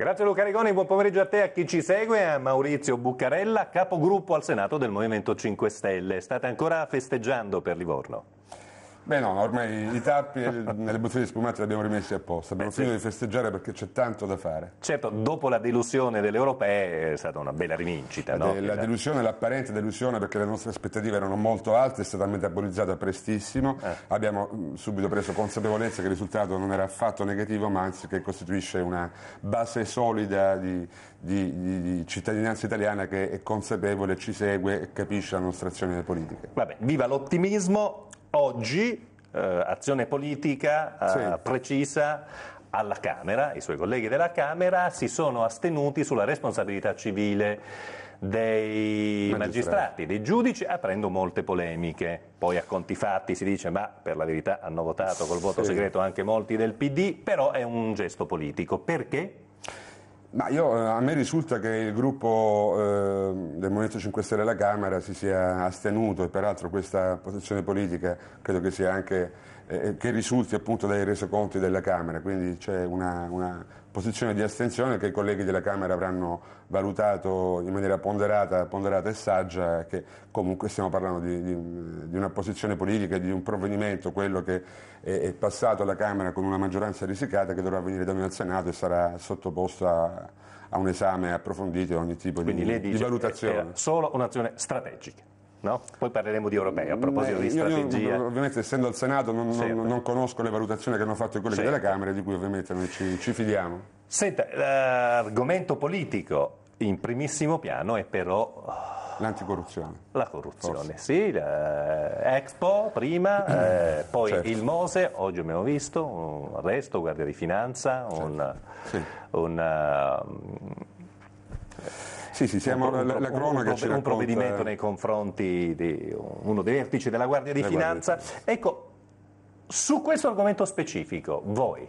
Grazie Luca Rigoni, buon pomeriggio a te, e a chi ci segue, a Maurizio Buccarella, capogruppo al Senato del Movimento 5 Stelle. State ancora festeggiando per Livorno. Beh no, ormai i tappi nelle bottiglie di spumante le abbiamo rimessi apposta, abbiamo eh, finito di festeggiare perché c'è tanto da fare. Certo, dopo la delusione delle europee è stata una bella rivincita. No? La eh. delusione, l'apparente delusione perché le nostre aspettative erano molto alte, è stata metabolizzata prestissimo, eh. abbiamo mm, subito preso consapevolezza che il risultato non era affatto negativo ma anzi che costituisce una base solida di, di, di, di cittadinanza italiana che è consapevole, ci segue e capisce la nostra azione politica. Vabbè, viva l'ottimismo! Oggi eh, azione politica eh, sì. precisa alla Camera, i suoi colleghi della Camera si sono astenuti sulla responsabilità civile dei magistrati. magistrati, dei giudici, aprendo molte polemiche. Poi a conti fatti si dice, ma per la verità hanno votato col voto sì. segreto anche molti del PD, però è un gesto politico. Perché? Ma io, eh, a me risulta che il gruppo eh, del Movimento 5 Stelle alla Camera si sia astenuto e peraltro questa posizione politica credo che sia anche eh, eh che risulti appunto dai resoconti della Camera, quindi c'è una, una posizione di astensione che i colleghi della Camera avranno valutato in maniera ponderata, ponderata e saggia, che comunque stiamo parlando di, di, di, una posizione politica, di un provvedimento, quello che è, è, passato alla Camera con una maggioranza risicata che dovrà venire da noi al Senato e sarà sottoposto a, a un esame approfondito e ogni tipo Quindi di, lei dice, di valutazione. È, è solo un'azione strategica. No? Poi parleremo di europei a proposito Beh, di strategia. Io, io, ovviamente essendo al Senato non, sì, non, non, conosco le valutazioni che hanno fatto quelli sì. della Camera di cui ovviamente noi ci, ci fidiamo. Senta, l'argomento politico in primissimo piano è però... Oh, L'anticorruzione. La corruzione, Forse. sì. Eh, Expo prima, eh, poi certo. il Mose, oggi abbiamo visto un arresto, guardia di finanza, certo. un... Sì. un um, sì, sì, siamo un, la, la cronaca un, un, un provvedimento nei confronti di uno dei vertici della Guardia di Finanza. Guardia. Ecco, su questo argomento specifico, voi,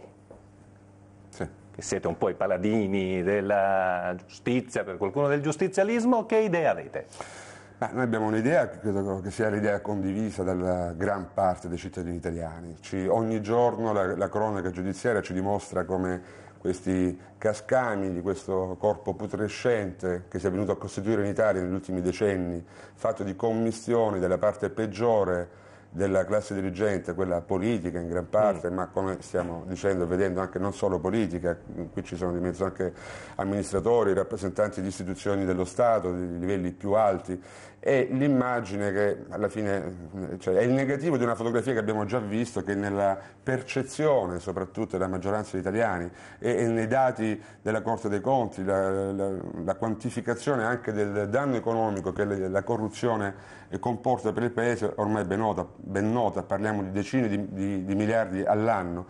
sì. che siete un po' i paladini della giustizia, per qualcuno del giustizialismo, che idea avete? Ma noi abbiamo un'idea, credo che sia l'idea condivisa dalla gran parte dei cittadini italiani. Ci, ogni giorno la, la cronaca giudiziaria ci dimostra come questi cascami di questo corpo putrescente che si è venuto a costituire in Italia negli ultimi decenni, fatto di commissioni della parte peggiore della classe dirigente, quella politica in gran parte, mm. ma come stiamo dicendo e vedendo anche non solo politica, qui ci sono di mezzo anche amministratori, rappresentanti di istituzioni dello Stato, di livelli più alti, è l'immagine che alla fine cioè, è il negativo di una fotografia che abbiamo già visto, che nella percezione soprattutto della maggioranza degli italiani e, e nei dati della Corte dei Conti, la, la, la quantificazione anche del danno economico che la, la corruzione comporta per il Paese ormai ben nota, ben nota parliamo di decine di, di, di miliardi all'anno.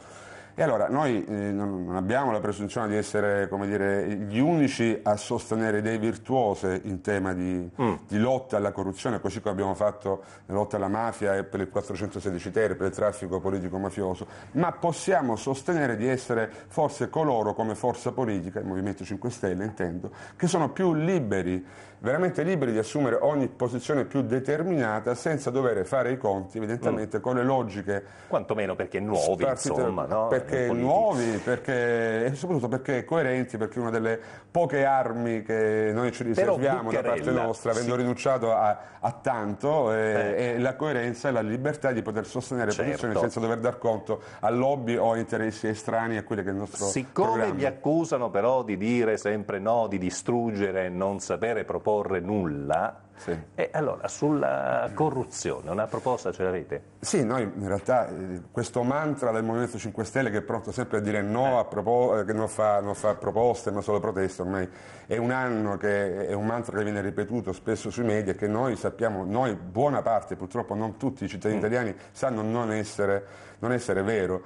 E allora noi eh, non abbiamo la presunzione di essere dire, gli unici a sostenere idee virtuose in tema di, mm. di, lotta alla corruzione, così come abbiamo fatto nella lotta alla mafia e per il 416 ter, per il traffico politico-mafioso, ma possiamo sostenere di essere forse coloro come forza politica, il Movimento 5 Stelle intendo, che sono più liberi veramente liberi di assumere ogni posizione più determinata senza dover fare i conti evidentemente mm. con le logiche. Quanto meno perché nuovi, spartite, insomma. No? Perché eh, nuovi, perché, e soprattutto perché coerenti, perché una delle poche armi che noi ci riserviamo da parte nostra, avendo sì. rinunciato a, a tanto, eh, eh. è la coerenza e la libertà di poter sostenere certo. posizioni senza dover dar conto a lobby o a interessi estranei a quelli che è il nostro Siccome programma. mi accusano però di dire sempre no, di distruggere, non sapere proporre, proporre nulla. Sì. E allora, sulla corruzione, una proposta ce l'avete? Sì, noi in realtà eh, questo mantra del Movimento 5 Stelle che è pronto sempre a dire no, eh. a propos- eh, che non fa, non fa, proposte ma solo proteste, ormai è un anno che è un mantra che viene ripetuto spesso sui media che noi sappiamo, noi buona parte, purtroppo non tutti i cittadini mm. italiani sanno non essere, non essere vero.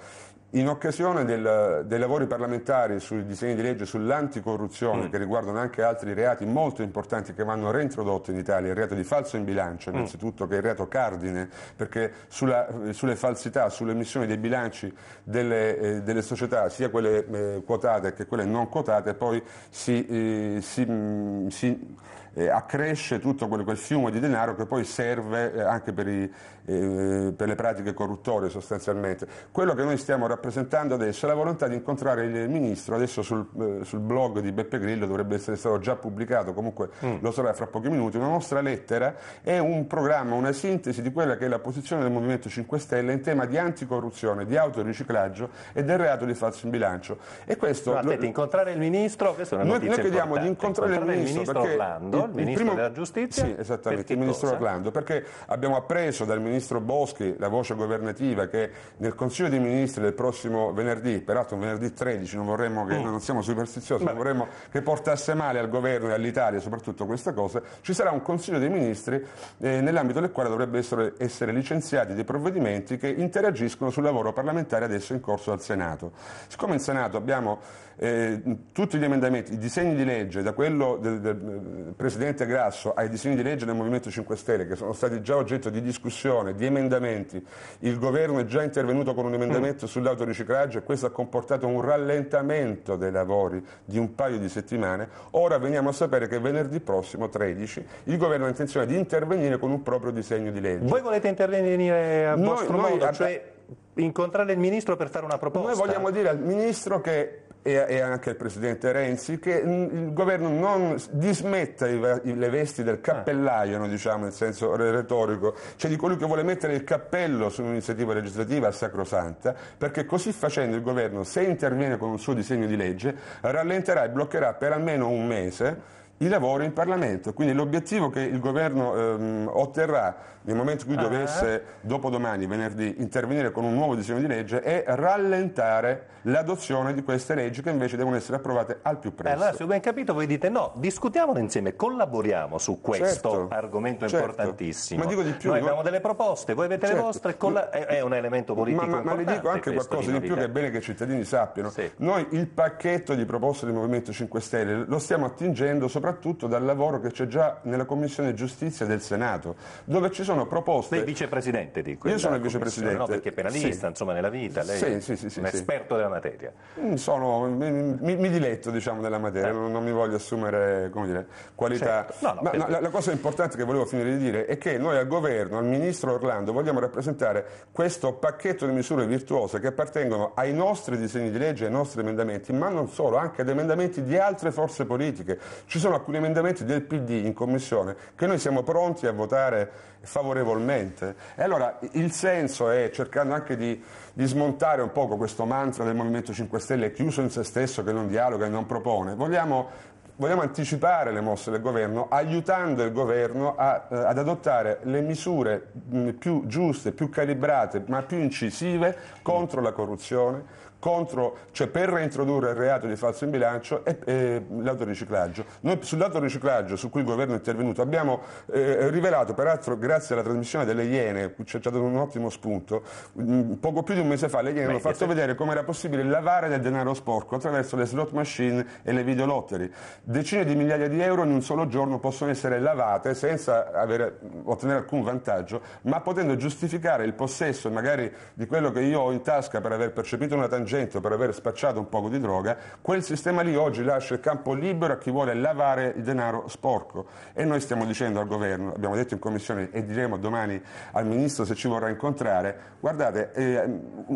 In occasione del, dei lavori parlamentari sui disegni di legge sull'anticorruzione, mm. che riguardano anche altri reati molto importanti che vanno reintrodotti in Italia, il reato di falso in bilancio, mm. innanzitutto, mm. che è il reato cardine, perché sulla, sulle falsità, sull'emissione dei bilanci delle, eh, delle società, sia quelle eh, quotate che quelle non quotate, poi si, eh, si, mh, mm, si eh, accresce tutto quel, quel, fiume di denaro che poi serve eh, anche per, i, eh, per le pratiche corruttorie sostanzialmente. Quello che noi stiamo rappresentando rappresentando adesso è la volontà di incontrare il ministro, adesso sul, eh, sul blog di Beppe Grillo dovrebbe essere stato già pubblicato, comunque mm. lo sarà fra pochi minuti, una nostra lettera è un programma, una sintesi di quella che è la posizione del Movimento 5 Stelle in tema di anticorruzione, di autoriciclaggio e del reato di falso in bilancio. E questo... No, aspetta, lo... incontrare il ministro, questa è una noi, notizia Noi chiediamo di incontrare, incontrare, il ministro, il ministro Orlando, il, il ministro primo... della giustizia. Sì, esattamente, il ministro cosa? Orlando, perché abbiamo appreso dal ministro Boschi, la voce governativa, che nel Consiglio dei Ministri del prossimo venerdì, peraltro venerdì 13, non vorremmo che, mm. non siamo superstiziosi, non vorremmo che portasse male al governo e all'Italia soprattutto queste cose, ci sarà un Consiglio dei Ministri eh, nell'ambito del quale dovrebbero essere, essere, licenziati dei provvedimenti che interagiscono sul lavoro parlamentare adesso in corso al Senato. Siccome in Senato abbiamo eh, tutti gli emendamenti, i disegni di legge, da quello del, del, del eh, Presidente Grasso ai disegni di legge del Movimento 5 Stelle, che sono stati già oggetto di discussione, di emendamenti, il governo è già intervenuto con un emendamento mm. sulla mercato riciclaggio e questo ha comportato un rallentamento dei lavori di un paio di settimane. Ora veniamo a sapere che venerdì prossimo, 13, il governo ha intenzione di intervenire con un proprio disegno di legge. Voi volete intervenire a noi, vostro noi modo, cioè incontrare il Ministro per fare una proposta? Noi vogliamo dire al Ministro che e, anche il presidente Renzi, che il governo non dismetta le vesti del cappellaio, no, diciamo, in senso retorico, cioè di colui che vuole mettere il cappello su un'iniziativa legislativa sacrosanta, perché così facendo il governo, se interviene con un suo disegno di legge, rallenterà e bloccherà per almeno un mese il lavoro in Parlamento. Quindi l'obiettivo che il governo ehm, otterrà nel momento in cui ah. dovesse, dopo domani, venerdì, intervenire con un nuovo disegno di legge è rallentare l'adozione di queste leggi che invece devono essere approvate al più eh, presto. allora, se ho ben capito, voi dite no, discutiamone insieme, collaboriamo su questo certo, argomento certo. importantissimo. Ma dico di più. Noi abbiamo delle proposte, voi avete certo. le vostre, colla- è un elemento politico ma, ma, ma, le dico anche qualcosa di, di più che è bene che i cittadini sappiano. Sì. Noi il pacchetto di proposte del Movimento 5 Stelle lo stiamo attingendo soprattutto soprattutto dal lavoro che c'è già nella Commissione Giustizia del Senato, dove ci sono proposte... Lei è vicepresidente di quella Io sono il vicepresidente. No, perché è penalista, sì. insomma, nella vita, lei sì, sì, sì, è un esperto della materia. Mm, sono, mi, mi, mi, diletto, diciamo, della materia, eh. non, non, mi voglio assumere, dire, qualità... Certo. No, no, Ma per... la, la cosa importante che volevo finire di dire è che noi al Governo, al Ministro Orlando, vogliamo rappresentare questo pacchetto di misure virtuose che appartengono ai nostri disegni di legge, ai nostri emendamenti, ma non solo, anche ad emendamenti di altre forze politiche. Ci sono c'erano alcuni emendamenti del PD in Commissione che noi siamo pronti a votare favorevolmente. E allora il senso è, cercando anche di, di smontare un poco questo mantra del Movimento 5 Stelle chiuso in se stesso che non dialoga e non propone, vogliamo vogliamo anticipare le mosse del governo, aiutando il governo a, eh, ad adottare le misure mh, mm, più giuste, più calibrate, ma più incisive contro la corruzione, contro, cioè per reintrodurre il reato di falso in bilancio e, e l'autoriciclaggio. Noi sull'autoriciclaggio su cui il governo è intervenuto abbiamo eh, rivelato, peraltro grazie alla trasmissione delle Iene, ci ha dato un ottimo spunto, mh, mm, poco più di un mese fa le Iene hanno fatto vedere come era possibile lavare del denaro sporco attraverso le slot machine e le videolottery decine di migliaia di euro in un solo giorno possono essere lavate senza avere, ottenere alcun vantaggio, ma potendo giustificare il possesso magari di quello che io ho in tasca per aver percepito una tangente o per aver spacciato un poco di droga, quel sistema lì oggi lascia il campo libero a chi vuole lavare il denaro sporco. E noi stiamo dicendo al governo, abbiamo detto in commissione e diremo domani al ministro se ci vorrà incontrare, guardate... Eh,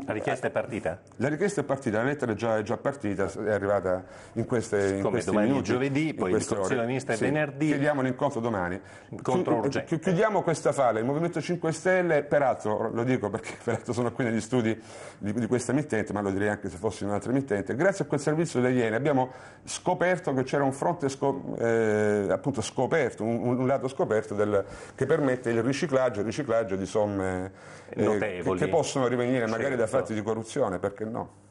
la richiesta è partita? La richiesta è partita, la lettera è già, è già partita, è arrivata in queste, in questi minuti giovedì, poi il Consiglio dei Ministri sì. venerdì. Chiudiamo l'incontro domani. Incontro urgente. Chiudiamo questa fase. Il Movimento 5 Stelle, peraltro, lo dico perché peraltro sono qui negli studi di, di questa emittente, ma lo direi anche se fossi in un'altra emittente, grazie a quel servizio delle Iene abbiamo scoperto che c'era un fronte scop- eh, appunto scoperto, un, un lato scoperto del, che permette il riciclaggio, il riciclaggio di somme eh, che, che, possono rivenire magari certo. da fatti di corruzione, perché no?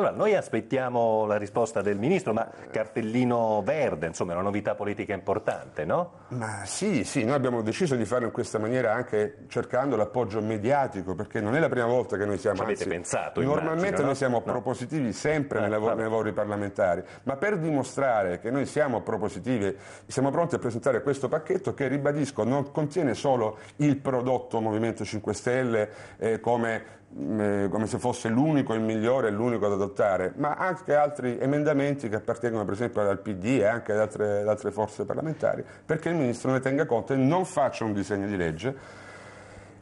Allora, noi aspettiamo la risposta del Ministro, ma cartellino verde, insomma, è una novità politica importante, no? Ma sì, sì, noi abbiamo deciso di farlo in questa maniera anche cercando l'appoggio mediatico, perché non è la prima volta che noi siamo... Ci avete anzi, pensato, Normalmente immagino, no? noi siamo propositivi sempre nei, eh, lavori, nei, lavori, parlamentari, ma per dimostrare che noi siamo propositivi, siamo pronti a presentare questo pacchetto che, ribadisco, non contiene solo il prodotto Movimento 5 Stelle eh, come eh, come se fosse l'unico, il migliore, l'unico ad adottare, ma anche altri emendamenti che appartengono per esempio al PD e anche ad altre, ad altre forze parlamentari, perché il Ministro ne tenga conto e non faccia un disegno di legge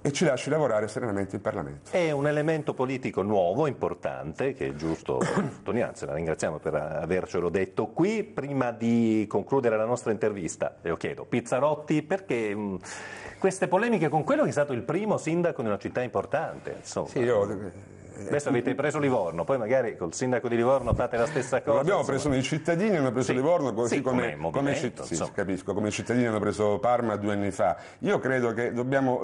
e ci lasci lavorare serenamente in Parlamento. È un elemento politico nuovo, importante, che è giusto sottolinearsi, la ringraziamo per eh, avercelo detto. Qui, prima di concludere la nostra intervista, le chiedo, Pizzarotti, perché mh, mm, queste polemiche con quello che è stato il primo sindaco di una città importante? Insomma. Sì, io eh, Adesso avete preso Livorno, poi magari col sindaco di Livorno fate la stessa cosa. Abbiamo insomma. preso noi cittadini, hanno preso sì. Livorno, così sì, come, come, come, sì, capisco, come cittadini hanno preso Parma due anni fa. Io credo che dobbiamo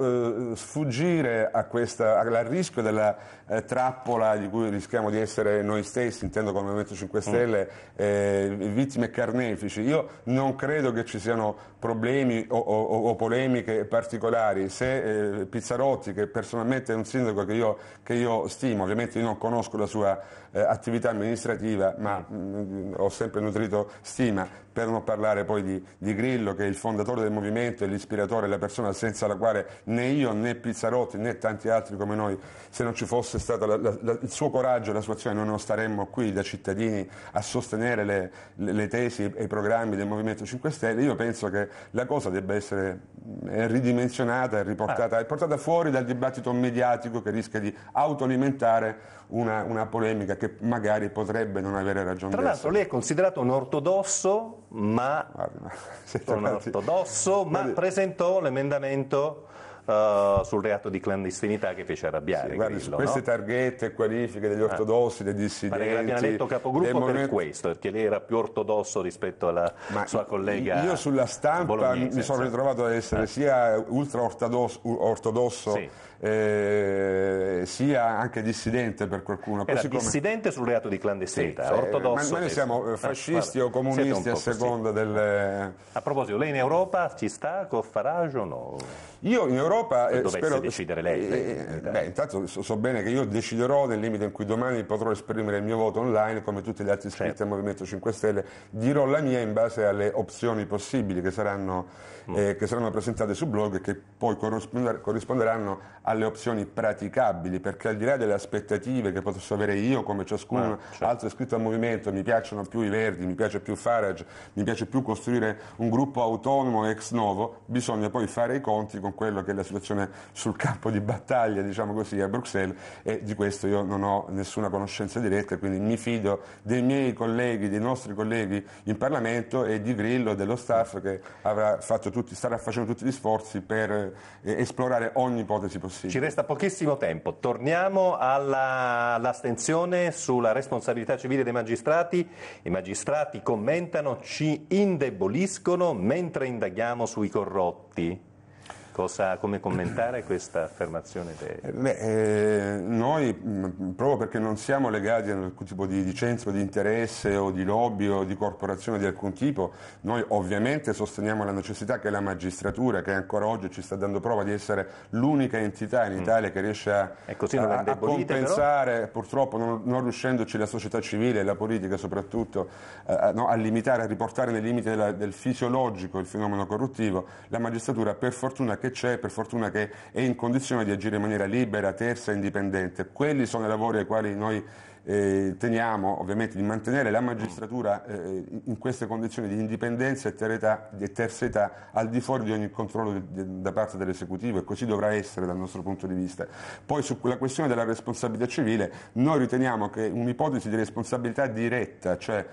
eh, sfuggire questa, al rischio della eh, trappola di cui rischiamo di essere noi stessi, intendo come Movimento 5 mm. Stelle, mm. eh, vittime carnefici. Io non credo che ci siano problemi o, o, o polemiche particolari. Se eh, Pizzarotti, che personalmente è un sindaco che io, che io stimo, Diciamo, ovviamente io non conosco la sua eh, attività amministrativa, ma mh, mm, mm, ho sempre nutrito stima, per non parlare poi di, di Grillo che è il fondatore del movimento è l'ispiratore, la persona senza la quale né io né Pizzarotti né tanti altri come noi, se non ci fosse stato la, la, la, il suo coraggio e la sua azione, non staremmo qui da cittadini a sostenere le, le, le tesi e i programmi del Movimento 5 Stelle. Io penso che la cosa debba essere eh, ridimensionata e riportata, ah. riportata fuori dal dibattito mediatico che rischia di autoalimentare una, una polemica che magari potrebbe non avere ragione Tra l'altro lei è considerato un ortodosso, ma, Guarda, un ortodosso, ma presentò l'emendamento eh, sul reato di clandestinità che fece arrabbiare. Sì, guarda, Grillo, queste no? targhette e qualifiche degli eh. ortodossi, ah. dei dissidenti. Pare che l'abbiano eletto capogruppo per momento... questo, perché lei era più ortodosso rispetto alla Ma sua collega. Io sulla stampa Bolognese, mi sono ritrovato ad essere ah. sia ultra ortodosso, sì. eh, sia anche dissidente per qualcuno. era siccome... dissidente sul reato di clandestinità, sì, ortodosso. Ma, noi siamo fascisti o comunisti a seconda del... A proposito, lei in Europa ci sta con Farage o no? Io in Europa... Eh, dovesse spero, decidere lei. Eh, eh beh, intanto so, so, bene che io deciderò, nel limite in cui domani potrò esprimere il mio voto online, come tutti gli altri iscritti certo. al Movimento 5 Stelle, dirò la mia in base alle opzioni possibili che saranno, mm. eh, che saranno presentate su blog e che poi corrisponderanno alle opzioni praticabili, perché al di là delle aspettative che posso avere io, come ciascun ah, certo. altro iscritto al Movimento, mi piacciono più i Verdi, mi piace più Farage, mi piace più costruire un gruppo autonomo ex novo, bisogna poi fare i conti con quello che è la situazione sul campo di battaglia, diciamo così, a Bruxelles e di questo io non ho nessuna conoscenza diretta, quindi mi fido dei miei colleghi, dei nostri colleghi in Parlamento e di Grillo e dello staff che tutti, starà facendo tutti gli sforzi per eh, esplorare ogni ipotesi possibile. Ci resta pochissimo tempo, torniamo all'astensione alla sulla responsabilità civile dei magistrati, i magistrati commentano ci indeboliscono mentre indaghiamo sui corrotti. Cosa, come commentare questa affermazione? Dei... Beh, eh, noi, proprio perché non siamo legati a alcun tipo di licenza, di interesse o di lobby o di corporazione di alcun tipo, noi ovviamente sosteniamo la necessità che la magistratura, che ancora oggi ci sta dando prova di essere l'unica entità in mm. Italia mm. che riesce a, a, a compensare, però? purtroppo non, non, riuscendoci la società civile e la politica soprattutto, eh, no, a limitare, a riportare nei limiti della, del fisiologico il fenomeno corruttivo, la magistratura per fortuna che che c'è, per fortuna che è in condizione di agire in maniera libera, terza e indipendente. Quelli sono i lavori ai quali noi eh, teniamo ovviamente di mantenere la magistratura eh, in queste condizioni di indipendenza e, teretà, di terzietà al di fuori di ogni controllo de, de, da parte dell'esecutivo e così dovrà essere dal nostro punto di vista. Poi sulla questione della responsabilità civile noi riteniamo che un'ipotesi di responsabilità diretta, cioè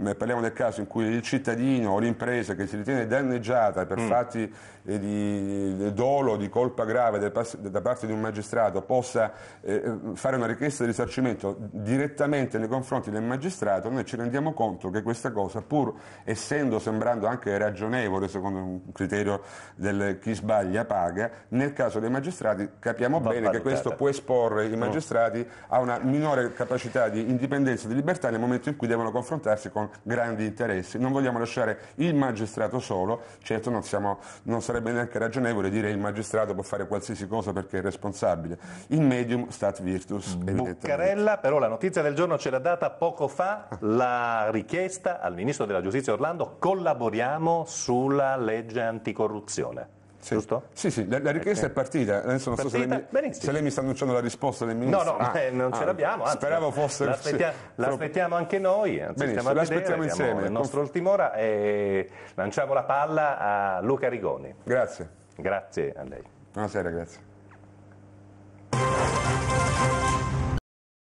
mm, parliamo del caso in cui il cittadino o l'impresa che si ritiene danneggiata per mm. fatti eh, di, di dolo, di colpa grave da parte di un magistrato possa eh, eh, fare una richiesta di risarcimento direttamente nei confronti del magistrato, noi ci rendiamo conto che questa cosa, pur essendo sembrando anche ragionevole secondo un criterio del chi sbaglia paga, nel caso dei magistrati capiamo Va bene valutata. che questo può esporre i magistrati a una minore capacità di indipendenza e di libertà nel momento in cui devono confrontarsi con grandi interessi. Non vogliamo lasciare il magistrato solo, certo non, siamo, non sarebbe neanche ragionevole dire che il magistrato può fare qualsiasi cosa perché è responsabile. Il medium stat virtus. Mm. Buccarella però l'hanno notizia del giorno ce l'ha data poco fa la richiesta al Ministro della Giustizia Orlando collaboriamo sulla legge anticorruzione. Sì. Giusto? Sì, sì, la, la richiesta okay. è partita. Adesso non partita? so se lei, mi, se lei, mi, sta annunciando la risposta del ministro. No, no, ah, eh, non ah, ce l'abbiamo. Anzi, speravo fosse. L'aspettia, l'aspettiamo anche noi. Anzi, Benissimo, l'aspettiamo insieme. Il nostro ultimo ora e lanciamo la palla a Luca Rigoni. Grazie. Grazie a lei. Buonasera, grazie.